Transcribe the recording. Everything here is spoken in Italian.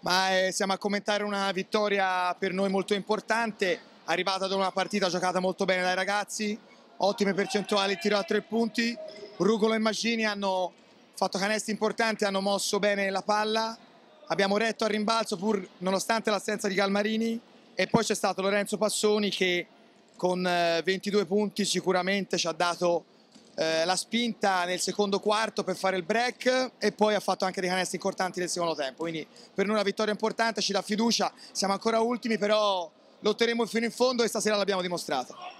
ma eh, siamo a commentare una vittoria per noi molto importante, arrivata da una partita giocata molto bene dai ragazzi, ottime percentuali, tiro a tre punti, Rugolo e Magini hanno fatto canesti importanti, hanno mosso bene la palla, abbiamo retto al rimbalzo pur nonostante l'assenza di Calmarini e poi c'è stato Lorenzo Passoni che con eh, 22 punti sicuramente ci ha dato eh, la spinta nel secondo quarto per fare il break e poi ha fatto anche dei canestri importanti nel secondo tempo. Quindi per noi una vittoria importante, ci dà fiducia, siamo ancora ultimi, però lotteremo fino in fondo e stasera l'abbiamo dimostrato.